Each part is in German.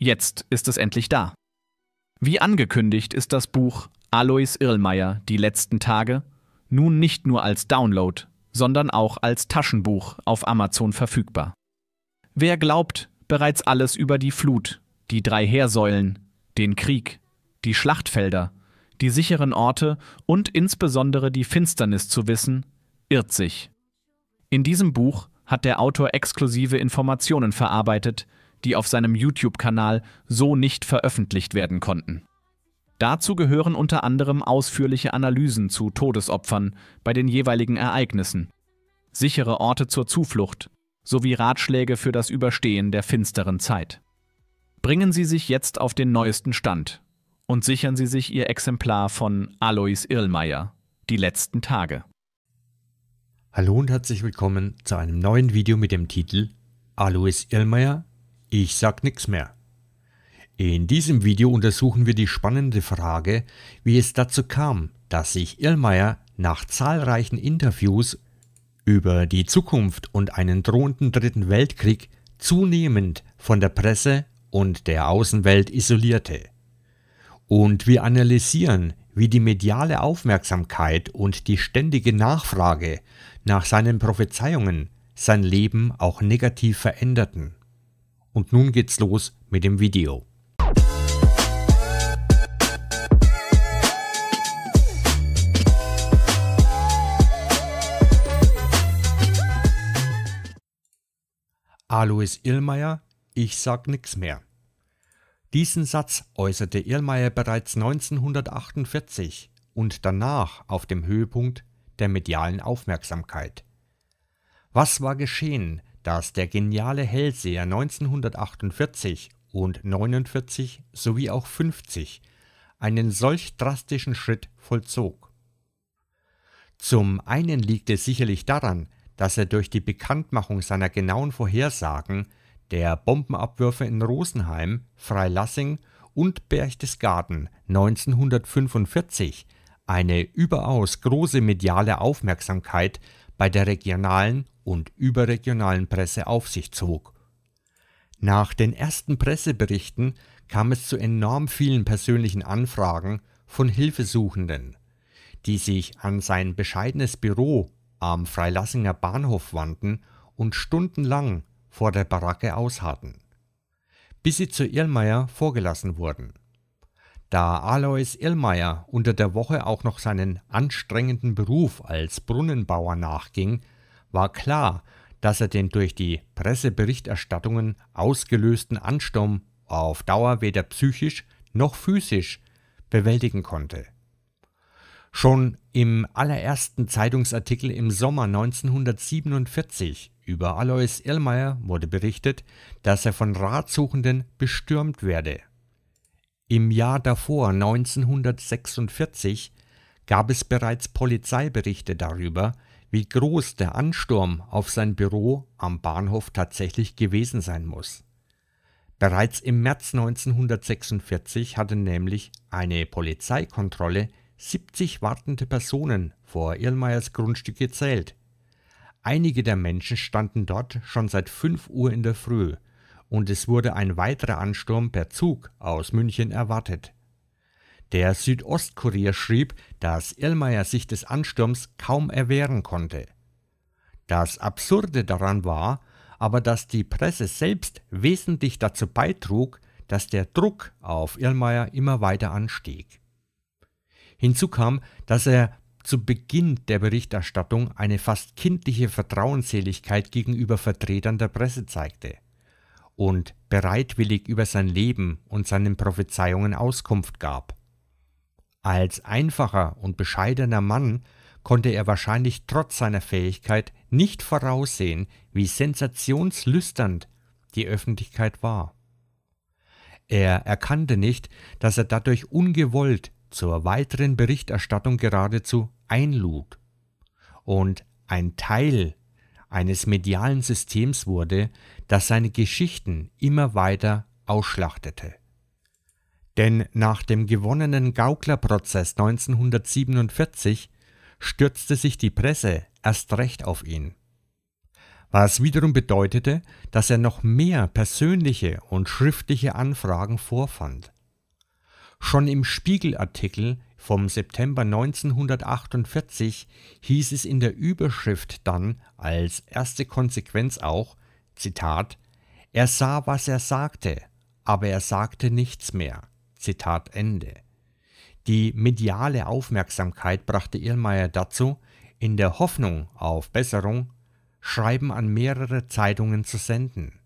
Jetzt ist es endlich da. Wie angekündigt ist das Buch Alois Irlmeier Die letzten Tage nun nicht nur als Download, sondern auch als Taschenbuch auf Amazon verfügbar. Wer glaubt, bereits alles über die Flut, die drei Heersäulen, den Krieg, die Schlachtfelder, die sicheren Orte und insbesondere die Finsternis zu wissen, irrt sich. In diesem Buch hat der Autor exklusive Informationen verarbeitet, die auf seinem YouTube-Kanal so nicht veröffentlicht werden konnten. Dazu gehören unter anderem ausführliche Analysen zu Todesopfern bei den jeweiligen Ereignissen, sichere Orte zur Zuflucht sowie Ratschläge für das Überstehen der finsteren Zeit. Bringen Sie sich jetzt auf den neuesten Stand und sichern Sie sich Ihr Exemplar von Alois Irlmeier, Die letzten Tage. Hallo und herzlich willkommen zu einem neuen Video mit dem Titel Alois Irlmeier, ich sag nichts mehr. In diesem Video untersuchen wir die spannende Frage, wie es dazu kam, dass sich Irlmeier nach zahlreichen Interviews über die Zukunft und einen drohenden Dritten Weltkrieg zunehmend von der Presse und der Außenwelt isolierte. Und wir analysieren, wie die mediale Aufmerksamkeit und die ständige Nachfrage nach seinen Prophezeiungen sein Leben auch negativ veränderten. Und nun geht's los mit dem Video. Alois Illmeier, ich sag nix mehr. Diesen Satz äußerte Irlmeier bereits 1948 und danach auf dem Höhepunkt der medialen Aufmerksamkeit. Was war geschehen, dass der geniale Hellseher 1948 und 49 sowie auch 50 einen solch drastischen Schritt vollzog. Zum einen liegt es sicherlich daran, dass er durch die Bekanntmachung seiner genauen Vorhersagen der Bombenabwürfe in Rosenheim, Freilassing und Berchtesgaden 1945 eine überaus große mediale Aufmerksamkeit bei der regionalen und überregionalen Presse auf sich zog. Nach den ersten Presseberichten kam es zu enorm vielen persönlichen Anfragen von Hilfesuchenden, die sich an sein bescheidenes Büro am Freilassinger Bahnhof wandten und stundenlang vor der Baracke ausharrten, bis sie zu Irlmeier vorgelassen wurden. Da Alois Irlmeier unter der Woche auch noch seinen anstrengenden Beruf als Brunnenbauer nachging, war klar, dass er den durch die Presseberichterstattungen ausgelösten Ansturm auf Dauer weder psychisch noch physisch bewältigen konnte. Schon im allerersten Zeitungsartikel im Sommer 1947 über Alois Irlmeier wurde berichtet, dass er von Ratsuchenden bestürmt werde. Im Jahr davor, 1946, gab es bereits Polizeiberichte darüber, wie groß der Ansturm auf sein Büro am Bahnhof tatsächlich gewesen sein muss. Bereits im März 1946 hatte nämlich eine Polizeikontrolle 70 wartende Personen vor Irlmeyers Grundstück gezählt. Einige der Menschen standen dort schon seit 5 Uhr in der Früh und es wurde ein weiterer Ansturm per Zug aus München erwartet. Der Südostkurier schrieb, dass Irlmeier sich des Ansturms kaum erwehren konnte. Das Absurde daran war, aber dass die Presse selbst wesentlich dazu beitrug, dass der Druck auf Irlmeier immer weiter anstieg. Hinzu kam, dass er zu Beginn der Berichterstattung eine fast kindliche Vertrauensseligkeit gegenüber Vertretern der Presse zeigte und bereitwillig über sein Leben und seinen Prophezeiungen Auskunft gab. Als einfacher und bescheidener Mann konnte er wahrscheinlich trotz seiner Fähigkeit nicht voraussehen, wie sensationslüsternd die Öffentlichkeit war. Er erkannte nicht, dass er dadurch ungewollt zur weiteren Berichterstattung geradezu einlud und ein Teil eines medialen Systems wurde, das seine Geschichten immer weiter ausschlachtete. Denn nach dem gewonnenen Gauklerprozess 1947 stürzte sich die Presse erst recht auf ihn. Was wiederum bedeutete, dass er noch mehr persönliche und schriftliche Anfragen vorfand. Schon im Spiegelartikel vom September 1948 hieß es in der Überschrift dann als erste Konsequenz auch, Zitat, er sah, was er sagte, aber er sagte nichts mehr. Zitat Ende. Die mediale Aufmerksamkeit brachte Irrmeier dazu, in der Hoffnung auf Besserung Schreiben an mehrere Zeitungen zu senden.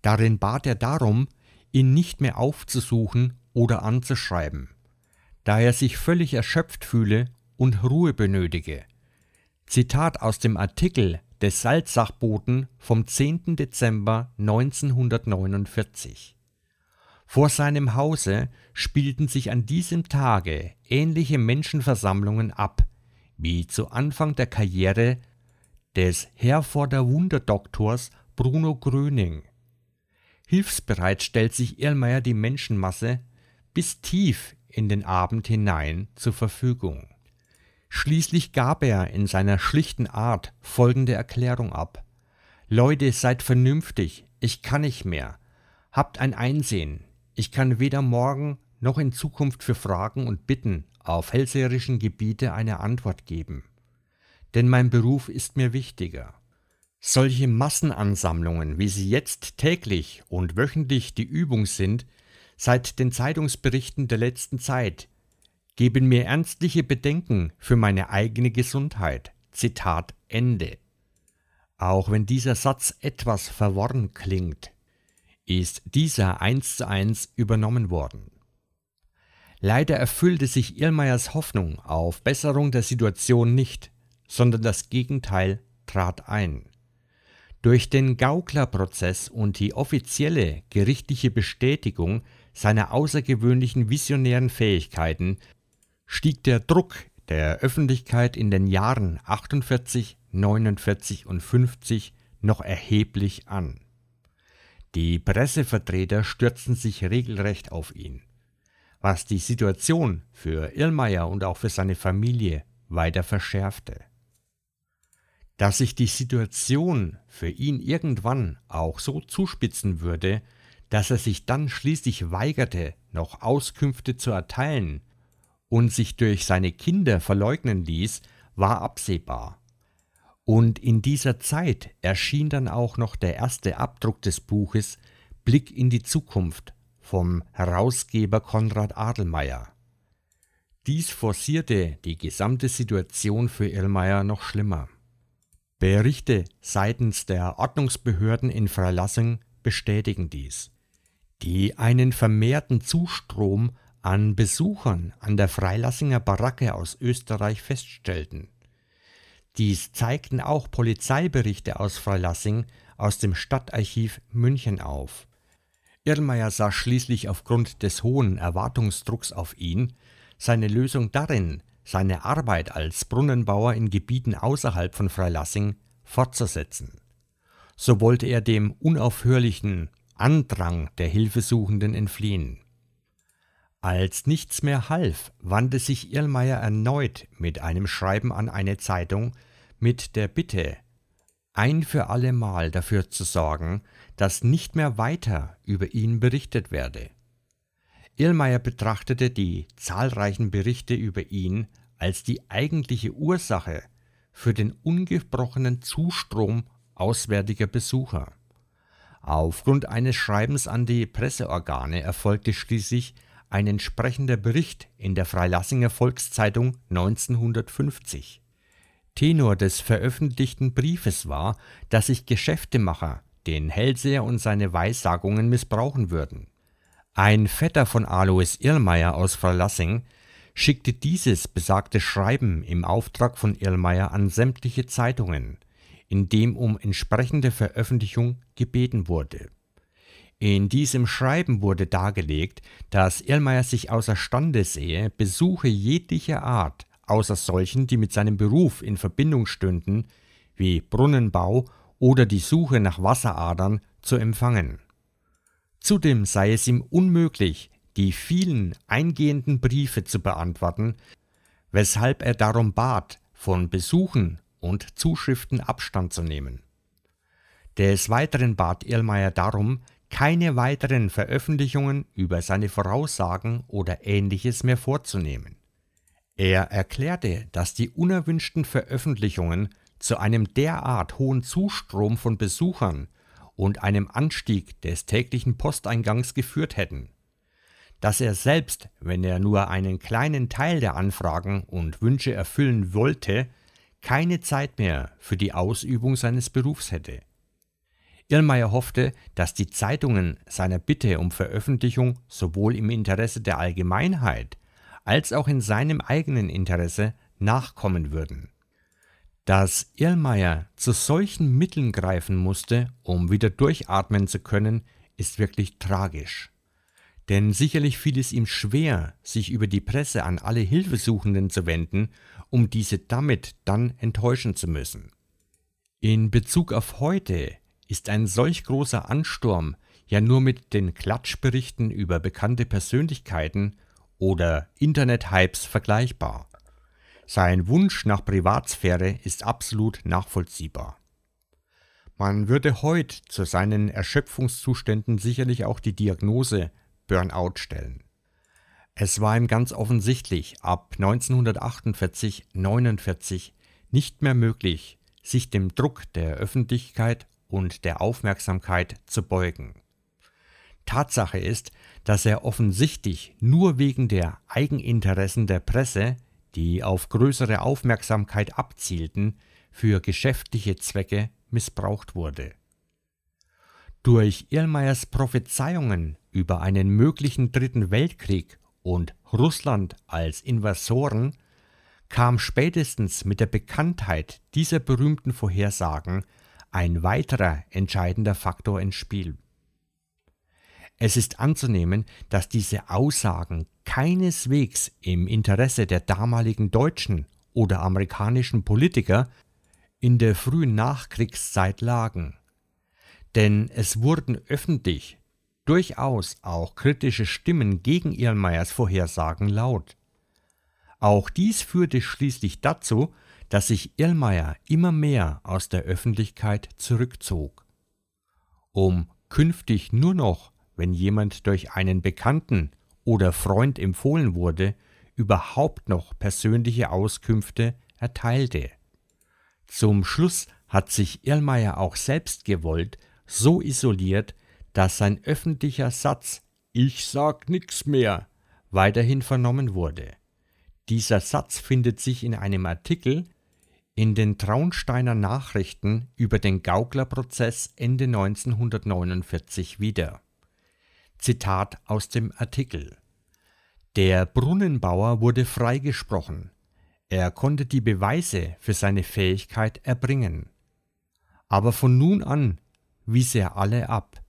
Darin bat er darum, ihn nicht mehr aufzusuchen oder anzuschreiben, da er sich völlig erschöpft fühle und Ruhe benötige. Zitat aus dem Artikel des Salzsachboten vom 10. Dezember 1949. Vor seinem Hause spielten sich an diesem Tage ähnliche Menschenversammlungen ab, wie zu Anfang der Karriere des Herforder Wunderdoktors Bruno Gröning. Hilfsbereit stellt sich Irlmeier die Menschenmasse bis tief in den Abend hinein zur Verfügung. Schließlich gab er in seiner schlichten Art folgende Erklärung ab. Leute, seid vernünftig, ich kann nicht mehr. Habt ein Einsehen, ich kann weder morgen noch in Zukunft für Fragen und Bitten auf hellseherischen Gebiete eine Antwort geben. Denn mein Beruf ist mir wichtiger. Solche Massenansammlungen, wie sie jetzt täglich und wöchentlich die Übung sind, seit den Zeitungsberichten der letzten Zeit, geben mir ernstliche Bedenken für meine eigene Gesundheit. Zitat Ende. Auch wenn dieser Satz etwas verworren klingt, ist dieser eins zu eins übernommen worden. Leider erfüllte sich Irrmeyers Hoffnung auf Besserung der Situation nicht, sondern das Gegenteil trat ein. Durch den Gauklerprozess und die offizielle gerichtliche Bestätigung seiner außergewöhnlichen visionären Fähigkeiten stieg der Druck der Öffentlichkeit in den Jahren 48, 49 und 50 noch erheblich an. Die Pressevertreter stürzten sich regelrecht auf ihn, was die Situation für Illmeier und auch für seine Familie weiter verschärfte. Dass sich die Situation für ihn irgendwann auch so zuspitzen würde, dass er sich dann schließlich weigerte, noch Auskünfte zu erteilen und sich durch seine Kinder verleugnen ließ, war absehbar. Und in dieser Zeit erschien dann auch noch der erste Abdruck des Buches Blick in die Zukunft vom Herausgeber Konrad Adelmeier. Dies forcierte die gesamte Situation für Irlmeier noch schlimmer. Berichte seitens der Ordnungsbehörden in Freilassing bestätigen dies, die einen vermehrten Zustrom an Besuchern an der Freilassinger Baracke aus Österreich feststellten. Dies zeigten auch Polizeiberichte aus Freilassing aus dem Stadtarchiv München auf. Irrmeier sah schließlich aufgrund des hohen Erwartungsdrucks auf ihn seine Lösung darin, seine Arbeit als Brunnenbauer in Gebieten außerhalb von Freilassing fortzusetzen. So wollte er dem unaufhörlichen Andrang der Hilfesuchenden entfliehen. Als nichts mehr half, wandte sich Irlmeier erneut mit einem Schreiben an eine Zeitung mit der Bitte, ein für allemal dafür zu sorgen, dass nicht mehr weiter über ihn berichtet werde. Irlmeier betrachtete die zahlreichen Berichte über ihn als die eigentliche Ursache für den ungebrochenen Zustrom auswärtiger Besucher. Aufgrund eines Schreibens an die Presseorgane erfolgte schließlich ein entsprechender Bericht in der Freilassinger Volkszeitung 1950. Tenor des veröffentlichten Briefes war, dass sich Geschäftemacher den Hellseher und seine Weissagungen missbrauchen würden. Ein Vetter von Alois Irlmeier aus Freilassing schickte dieses besagte Schreiben im Auftrag von Irlmeier an sämtliche Zeitungen, in dem um entsprechende Veröffentlichung gebeten wurde in diesem Schreiben wurde dargelegt, dass Irlmeier sich außerstande sehe, Besuche jeglicher Art, außer solchen, die mit seinem Beruf in Verbindung stünden, wie Brunnenbau oder die Suche nach Wasseradern, zu empfangen. Zudem sei es ihm unmöglich, die vielen eingehenden Briefe zu beantworten, weshalb er darum bat, von Besuchen und Zuschriften Abstand zu nehmen. Des Weiteren bat Irlmeier darum, keine weiteren Veröffentlichungen über seine Voraussagen oder ähnliches mehr vorzunehmen. Er erklärte, dass die unerwünschten Veröffentlichungen zu einem derart hohen Zustrom von Besuchern und einem Anstieg des täglichen Posteingangs geführt hätten, dass er selbst, wenn er nur einen kleinen Teil der Anfragen und Wünsche erfüllen wollte, keine Zeit mehr für die Ausübung seines Berufs hätte. Irrmayer hoffte, dass die Zeitungen seiner Bitte um Veröffentlichung sowohl im Interesse der Allgemeinheit als auch in seinem eigenen Interesse nachkommen würden. Dass Irrmayer zu solchen Mitteln greifen musste, um wieder durchatmen zu können, ist wirklich tragisch. Denn sicherlich fiel es ihm schwer, sich über die Presse an alle Hilfesuchenden zu wenden, um diese damit dann enttäuschen zu müssen. In Bezug auf heute ist ein solch großer Ansturm ja nur mit den Klatschberichten über bekannte Persönlichkeiten oder Internet-Hypes vergleichbar. Sein Wunsch nach Privatsphäre ist absolut nachvollziehbar. Man würde heute zu seinen Erschöpfungszuständen sicherlich auch die Diagnose Burnout stellen. Es war ihm ganz offensichtlich ab 1948-49 nicht mehr möglich, sich dem Druck der Öffentlichkeit und der Aufmerksamkeit zu beugen. Tatsache ist, dass er offensichtlich nur wegen der Eigeninteressen der Presse, die auf größere Aufmerksamkeit abzielten, für geschäftliche Zwecke missbraucht wurde. Durch Irlmeyers Prophezeiungen über einen möglichen Dritten Weltkrieg und Russland als Invasoren kam spätestens mit der Bekanntheit dieser berühmten Vorhersagen ein weiterer entscheidender Faktor ins Spiel. Es ist anzunehmen, dass diese Aussagen keineswegs im Interesse der damaligen deutschen oder amerikanischen Politiker in der frühen Nachkriegszeit lagen. Denn es wurden öffentlich durchaus auch kritische Stimmen gegen Irrmeyers Vorhersagen laut. Auch dies führte schließlich dazu, dass sich Irlmeier immer mehr aus der Öffentlichkeit zurückzog. Um künftig nur noch, wenn jemand durch einen Bekannten oder Freund empfohlen wurde, überhaupt noch persönliche Auskünfte erteilte. Zum Schluss hat sich Irlmeier auch selbst gewollt so isoliert, dass sein öffentlicher Satz Ich sag nix mehr weiterhin vernommen wurde. Dieser Satz findet sich in einem Artikel, in den Traunsteiner Nachrichten über den Gauklerprozess Ende 1949 wieder. Zitat aus dem Artikel. Der Brunnenbauer wurde freigesprochen. Er konnte die Beweise für seine Fähigkeit erbringen. Aber von nun an wies er alle ab.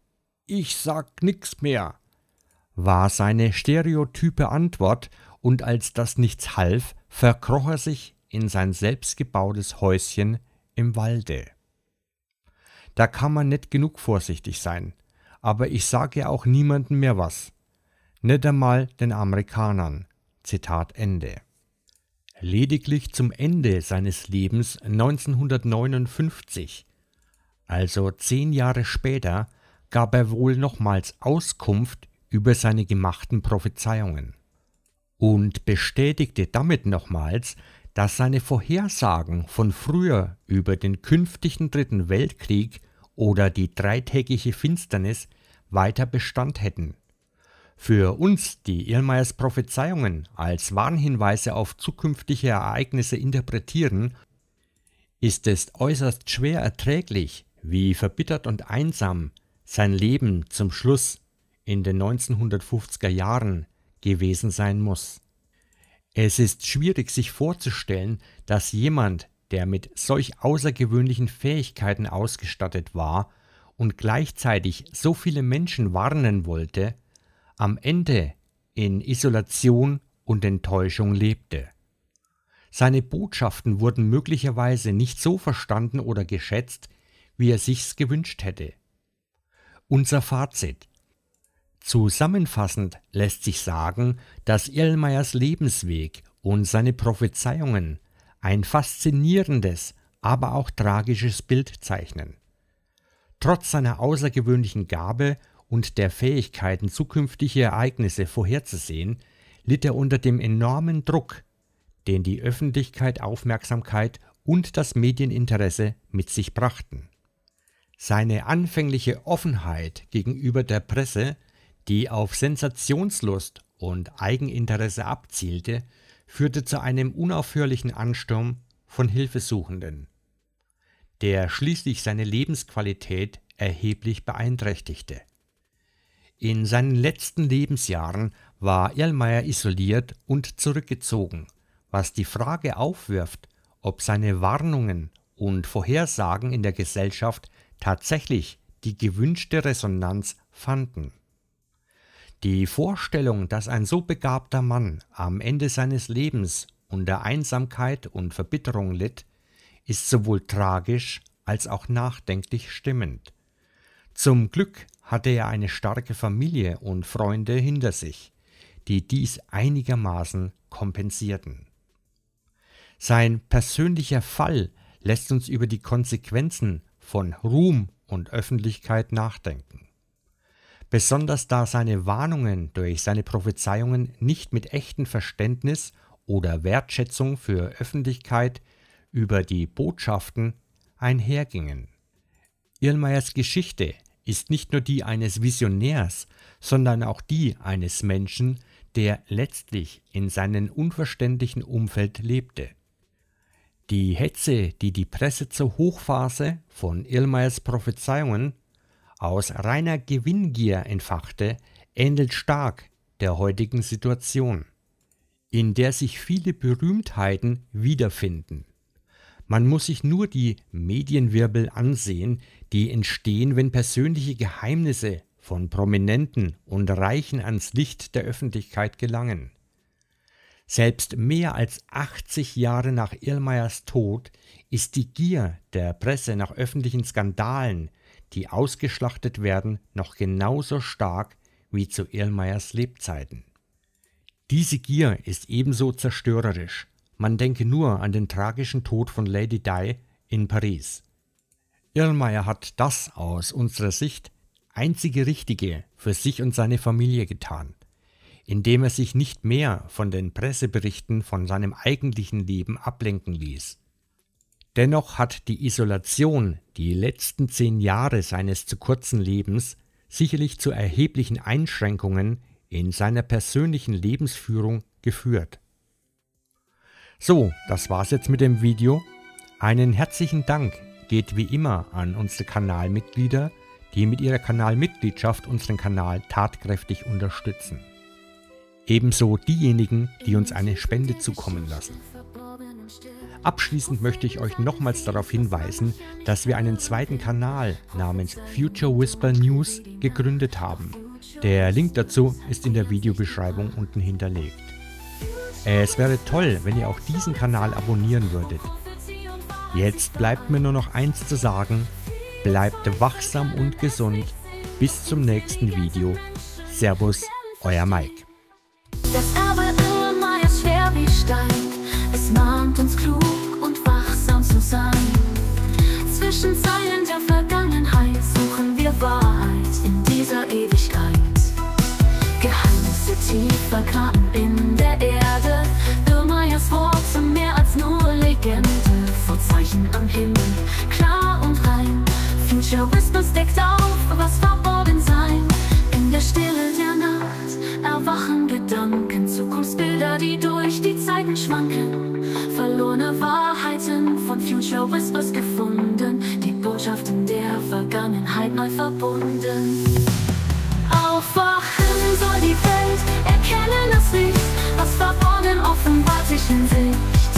Ich sag nix mehr, war seine stereotype Antwort, und als das nichts half, verkroch er sich in sein selbstgebautes Häuschen im Walde. Da kann man nicht genug vorsichtig sein, aber ich sage ja auch niemandem mehr was. Nicht einmal den Amerikanern. Zitat Ende. Lediglich zum Ende seines Lebens 1959, also zehn Jahre später, gab er wohl nochmals Auskunft über seine gemachten Prophezeiungen und bestätigte damit nochmals dass seine Vorhersagen von früher über den künftigen Dritten Weltkrieg oder die dreitägige Finsternis weiter Bestand hätten. Für uns, die Irrmeyers Prophezeiungen als Warnhinweise auf zukünftige Ereignisse interpretieren, ist es äußerst schwer erträglich, wie verbittert und einsam sein Leben zum Schluss in den 1950er Jahren gewesen sein muss. Es ist schwierig sich vorzustellen, dass jemand, der mit solch außergewöhnlichen Fähigkeiten ausgestattet war und gleichzeitig so viele Menschen warnen wollte, am Ende in Isolation und Enttäuschung lebte. Seine Botschaften wurden möglicherweise nicht so verstanden oder geschätzt, wie er sich's gewünscht hätte. Unser Fazit Zusammenfassend lässt sich sagen, dass Irlmeyers Lebensweg und seine Prophezeiungen ein faszinierendes, aber auch tragisches Bild zeichnen. Trotz seiner außergewöhnlichen Gabe und der Fähigkeiten, zukünftige Ereignisse vorherzusehen, litt er unter dem enormen Druck, den die Öffentlichkeit Aufmerksamkeit und das Medieninteresse mit sich brachten. Seine anfängliche Offenheit gegenüber der Presse die auf Sensationslust und Eigeninteresse abzielte, führte zu einem unaufhörlichen Ansturm von Hilfesuchenden, der schließlich seine Lebensqualität erheblich beeinträchtigte. In seinen letzten Lebensjahren war Erlmeier isoliert und zurückgezogen, was die Frage aufwirft, ob seine Warnungen und Vorhersagen in der Gesellschaft tatsächlich die gewünschte Resonanz fanden. Die Vorstellung, dass ein so begabter Mann am Ende seines Lebens unter Einsamkeit und Verbitterung litt, ist sowohl tragisch als auch nachdenklich stimmend. Zum Glück hatte er eine starke Familie und Freunde hinter sich, die dies einigermaßen kompensierten. Sein persönlicher Fall lässt uns über die Konsequenzen von Ruhm und Öffentlichkeit nachdenken besonders da seine Warnungen durch seine Prophezeiungen nicht mit echtem Verständnis oder Wertschätzung für Öffentlichkeit über die Botschaften einhergingen. Irlmeyers Geschichte ist nicht nur die eines Visionärs, sondern auch die eines Menschen, der letztlich in seinem unverständlichen Umfeld lebte. Die Hetze, die die Presse zur Hochphase von Irlmeyers Prophezeiungen aus reiner Gewinngier entfachte, ähnelt stark der heutigen Situation, in der sich viele Berühmtheiten wiederfinden. Man muss sich nur die Medienwirbel ansehen, die entstehen, wenn persönliche Geheimnisse von Prominenten und Reichen ans Licht der Öffentlichkeit gelangen. Selbst mehr als 80 Jahre nach Irlmeyers Tod ist die Gier der Presse nach öffentlichen Skandalen, die ausgeschlachtet werden, noch genauso stark wie zu Irlmeyers Lebzeiten. Diese Gier ist ebenso zerstörerisch. Man denke nur an den tragischen Tod von Lady Di in Paris. Irlmeyer hat das aus unserer Sicht einzige Richtige für sich und seine Familie getan indem er sich nicht mehr von den Presseberichten von seinem eigentlichen Leben ablenken ließ. Dennoch hat die Isolation die letzten zehn Jahre seines zu kurzen Lebens sicherlich zu erheblichen Einschränkungen in seiner persönlichen Lebensführung geführt. So, das war's jetzt mit dem Video. Einen herzlichen Dank geht wie immer an unsere Kanalmitglieder, die mit ihrer Kanalmitgliedschaft unseren Kanal tatkräftig unterstützen ebenso diejenigen, die uns eine Spende zukommen lassen. Abschließend möchte ich euch nochmals darauf hinweisen, dass wir einen zweiten Kanal namens Future Whisper News gegründet haben. Der Link dazu ist in der Videobeschreibung unten hinterlegt. Es wäre toll, wenn ihr auch diesen Kanal abonnieren würdet. Jetzt bleibt mir nur noch eins zu sagen. Bleibt wachsam und gesund. Bis zum nächsten Video. Servus, euer Mike. Stein. Es mahnt uns klug und wachsam zu sein. Zwischen Zeilen der Vergangenheit suchen wir Wahrheit in dieser Ewigkeit. Geheimnisse tief vergraben in der Erde. Dürmeyers Worte mehr als nur Legende. Vorzeichen am Himmel, klar und rein. Future Futurismus deckt auf, was verborgen sein. In der Stille der Nacht erwachen Gedanken, Zukunftsbilder, die durch die schwanken. Verlorene Wahrheiten von Future Whispers gefunden. Die Botschaften der Vergangenheit neu verbunden. Aufwachen soll die Welt, erkennen das Licht, was verborgen offenbart sich in Sicht.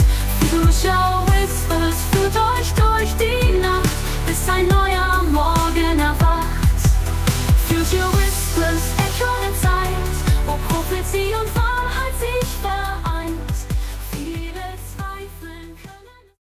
Future Whispers führt euch durch die Nacht, bis ein neuer Morgen erwacht.